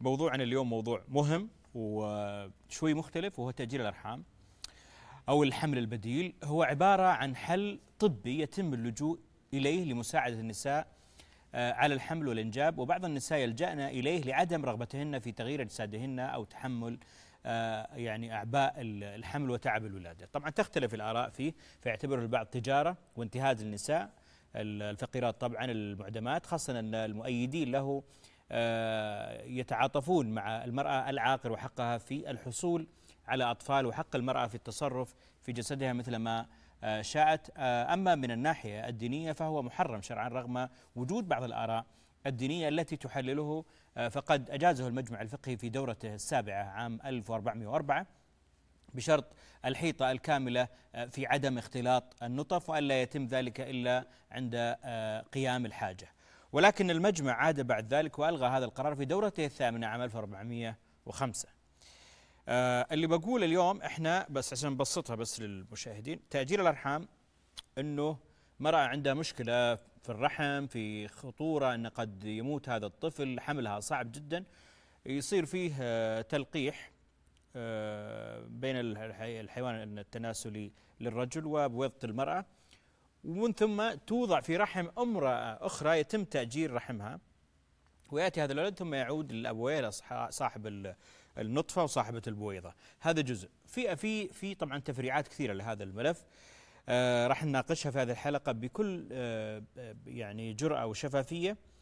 موضوعنا اليوم موضوع مهم وشوي مختلف وهو تأجيل الأرحام أو الحمل البديل هو عبارة عن حل طبي يتم اللجوء إليه لمساعدة النساء آه، على الحمل والإنجاب وبعض النساء يلجأن إليه لعدم رغبتهن في تغيير أجسادهن أو تحمل آه، يعني أعباء الحمل وتعب الولادة طبعا تختلف الآراء فيه فيعتبره البعض تجارة وانتهاز النساء الفقيرات طبعا المعدمات خاصة أن المؤيدين له آه، يتعاطفون مع المرأة العاقر وحقها في الحصول على أطفال وحق المرأة في التصرف في جسدها مثل ما آه، شاءت آه، أما من الناحية الدينية فهو محرم شرعا رغم وجود بعض الآراء الدينية التي تحلله فقد أجازه المجمع الفقهي في دورته السابعة عام 1404 بشرط الحيطة الكاملة في عدم اختلاط النطف وألا يتم ذلك إلا عند قيام الحاجة ولكن المجمع عاد بعد ذلك وألغى هذا القرار في دورته الثامنة عام 1405 آه اللي بقول اليوم احنا بس عشان نبسطها بس للمشاهدين تأجيل الأرحام أنه مرأة عندها مشكلة في الرحم في خطورة أن قد يموت هذا الطفل حملها صعب جدا يصير فيه آه تلقيح آه بين الحيوان التناسلي للرجل وبويضة المرأة ومن ثم توضع في رحم امرأة أخرى يتم تأجير رحمها ويأتي هذا الولد ثم يعود للأبويه صاحب النطفة وصاحبة البويضة هذا جزء في في في طبعا تفريعات كثيرة لهذا الملف آه راح نناقشها في هذه الحلقة بكل آه, آه، يعني جرأة وشفافية